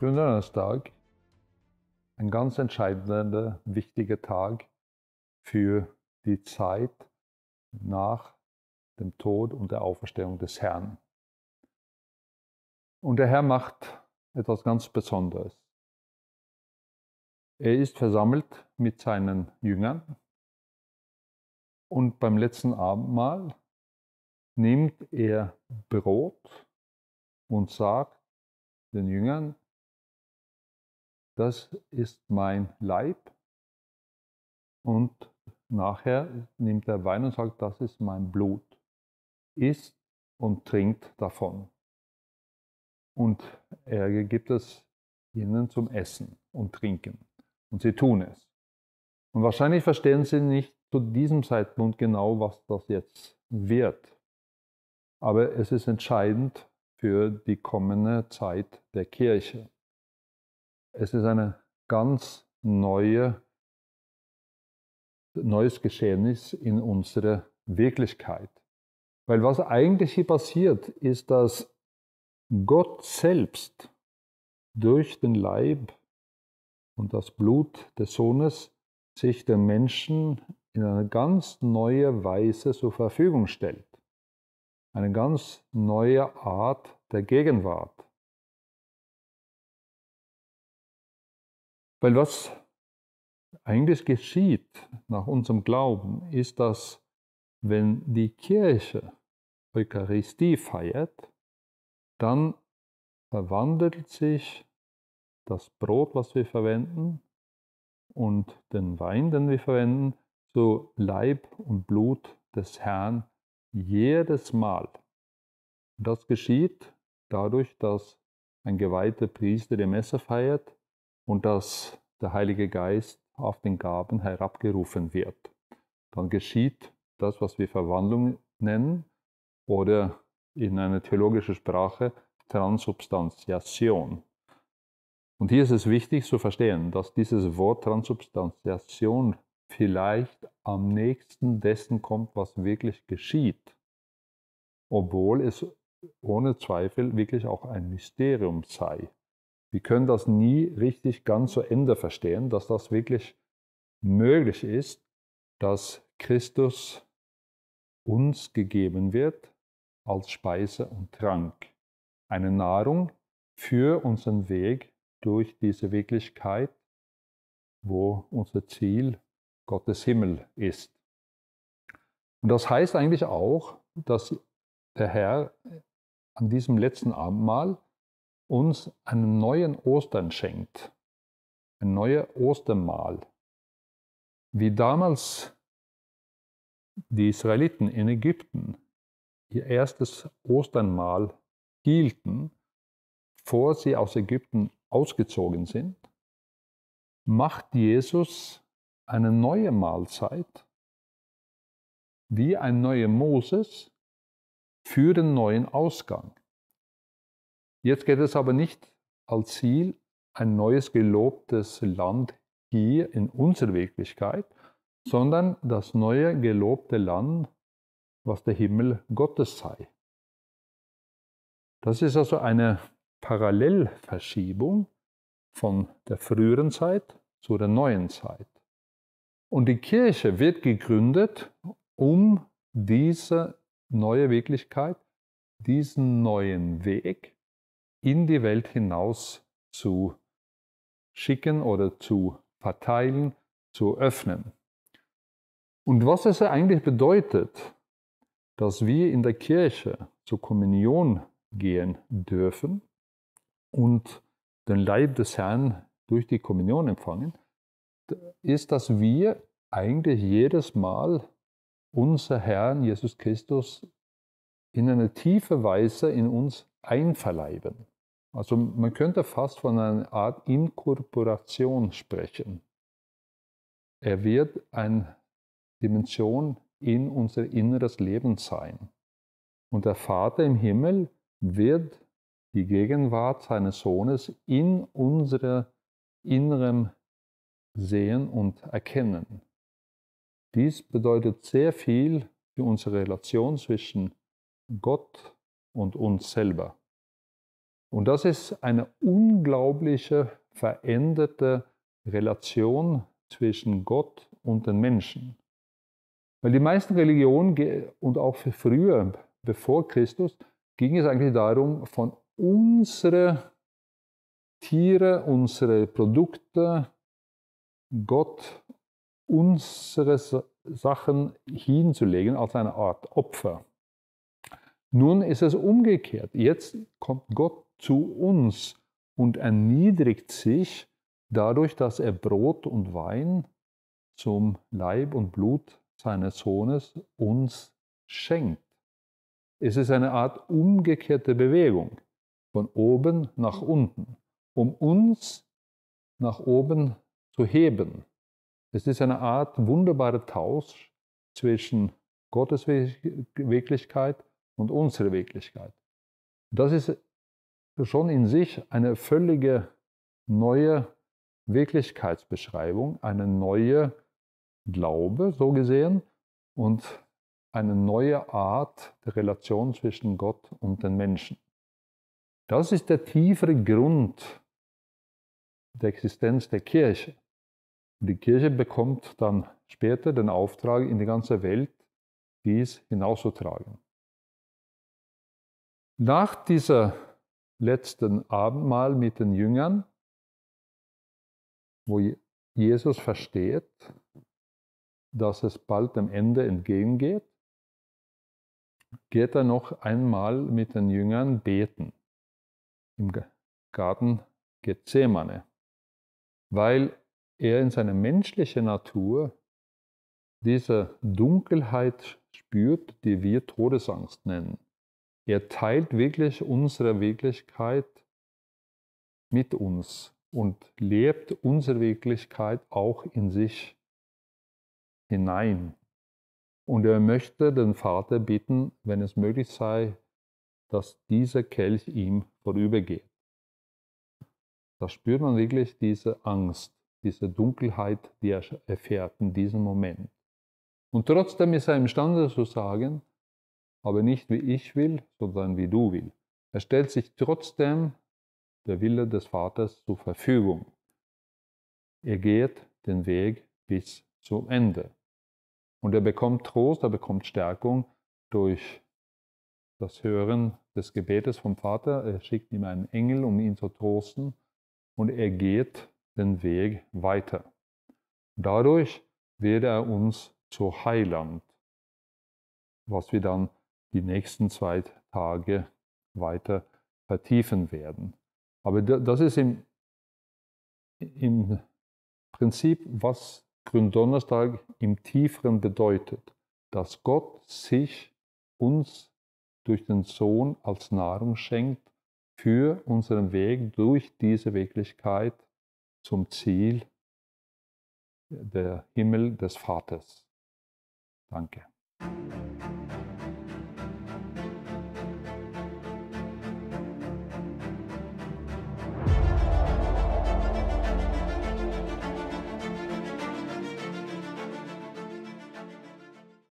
Gründerstag ein ganz entscheidender, wichtiger Tag für die Zeit nach dem Tod und der Auferstehung des Herrn. Und der Herr macht etwas ganz Besonderes. Er ist versammelt mit seinen Jüngern und beim letzten Abendmahl nimmt er Brot und sagt den Jüngern, das ist mein Leib. Und nachher nimmt er Wein und sagt, das ist mein Blut. Isst und trinkt davon. Und er gibt es ihnen zum Essen und Trinken. Und sie tun es. Und wahrscheinlich verstehen sie nicht zu diesem Zeitpunkt genau, was das jetzt wird. Aber es ist entscheidend für die kommende Zeit der Kirche. Es ist ein ganz neue, neues Geschehnis in unserer Wirklichkeit. Weil was eigentlich hier passiert, ist, dass Gott selbst durch den Leib und das Blut des Sohnes sich den Menschen in eine ganz neue Weise zur Verfügung stellt. Eine ganz neue Art der Gegenwart. Weil was eigentlich geschieht nach unserem Glauben, ist, dass wenn die Kirche Eucharistie feiert, dann verwandelt sich das Brot, was wir verwenden, und den Wein, den wir verwenden, zu Leib und Blut des Herrn jedes Mal. Das geschieht dadurch, dass ein geweihter Priester die Messe feiert und dass der Heilige Geist auf den Gaben herabgerufen wird. Dann geschieht das, was wir Verwandlung nennen oder in einer theologischen Sprache Transubstantiation. Und hier ist es wichtig zu verstehen, dass dieses Wort Transubstantiation vielleicht am nächsten dessen kommt, was wirklich geschieht, obwohl es ohne Zweifel wirklich auch ein Mysterium sei. Wir können das nie richtig ganz zu Ende verstehen, dass das wirklich möglich ist, dass Christus uns gegeben wird als Speise und Trank. Eine Nahrung für unseren Weg durch diese Wirklichkeit, wo unser Ziel Gottes Himmel ist. Und das heißt eigentlich auch, dass der Herr an diesem letzten Abendmahl uns einen neuen Ostern schenkt, ein neues Ostermahl. Wie damals die Israeliten in Ägypten ihr erstes Osternmahl hielten, bevor sie aus Ägypten ausgezogen sind, macht Jesus eine neue Mahlzeit, wie ein neuer Moses für den neuen Ausgang. Jetzt geht es aber nicht als Ziel, ein neues gelobtes Land hier in unserer Wirklichkeit, sondern das neue gelobte Land, was der Himmel Gottes sei. Das ist also eine Parallelverschiebung von der früheren Zeit zu der neuen Zeit. Und die Kirche wird gegründet, um diese neue Wirklichkeit, diesen neuen Weg in die Welt hinaus zu schicken oder zu verteilen, zu öffnen. Und was es eigentlich bedeutet, dass wir in der Kirche zur Kommunion gehen dürfen und den Leib des Herrn durch die Kommunion empfangen, ist, dass wir eigentlich jedes Mal unser Herrn Jesus Christus in eine tiefe Weise in uns einverleiben. Also man könnte fast von einer Art Inkorporation sprechen. Er wird eine Dimension in unser inneres Leben sein. Und der Vater im Himmel wird die Gegenwart seines Sohnes in unserem innerem Sehen und Erkennen. Dies bedeutet sehr viel für unsere Relation zwischen Gott und uns selber. Und das ist eine unglaubliche veränderte Relation zwischen Gott und den Menschen. Weil die meisten Religionen und auch für früher, bevor Christus, ging es eigentlich darum, von unsere Tiere, unsere Produkte, Gott, unsere Sachen hinzulegen als eine Art Opfer. Nun ist es umgekehrt. Jetzt kommt Gott zu uns und erniedrigt sich dadurch, dass er Brot und Wein zum Leib und Blut seines Sohnes uns schenkt. Es ist eine Art umgekehrte Bewegung von oben nach unten, um uns nach oben zu heben. Es ist eine Art wunderbarer Tausch zwischen Gottes Wirklichkeit und unserer Wirklichkeit. Das ist schon in sich eine völlige neue Wirklichkeitsbeschreibung, eine neue Glaube, so gesehen, und eine neue Art der Relation zwischen Gott und den Menschen. Das ist der tiefere Grund der Existenz der Kirche. Und die Kirche bekommt dann später den Auftrag, in die ganze Welt dies hinauszutragen. Nach dieser letzten Abendmahl mit den Jüngern, wo Jesus versteht, dass es bald dem Ende entgegengeht, geht er noch einmal mit den Jüngern beten im Garten Gethsemane, weil er in seiner menschlichen Natur diese Dunkelheit spürt, die wir Todesangst nennen. Er teilt wirklich unsere Wirklichkeit mit uns und lebt unsere Wirklichkeit auch in sich hinein. Und er möchte den Vater bitten, wenn es möglich sei, dass dieser Kelch ihm vorübergeht. Da spürt man wirklich diese Angst, diese Dunkelheit, die er erfährt in diesem Moment. Und trotzdem ist er imstande zu sagen, aber nicht wie ich will, sondern wie du willst. Er stellt sich trotzdem der Wille des Vaters zur Verfügung. Er geht den Weg bis zum Ende. Und er bekommt Trost, er bekommt Stärkung durch das Hören des Gebetes vom Vater. Er schickt ihm einen Engel, um ihn zu trosten. Und er geht den Weg weiter. Dadurch wird er uns zu Heiland, was wir dann die nächsten zwei Tage weiter vertiefen werden. Aber das ist im, im Prinzip, was Gründonnerstag im Tieferen bedeutet, dass Gott sich uns durch den Sohn als Nahrung schenkt für unseren Weg durch diese Wirklichkeit zum Ziel der Himmel des Vaters. Danke.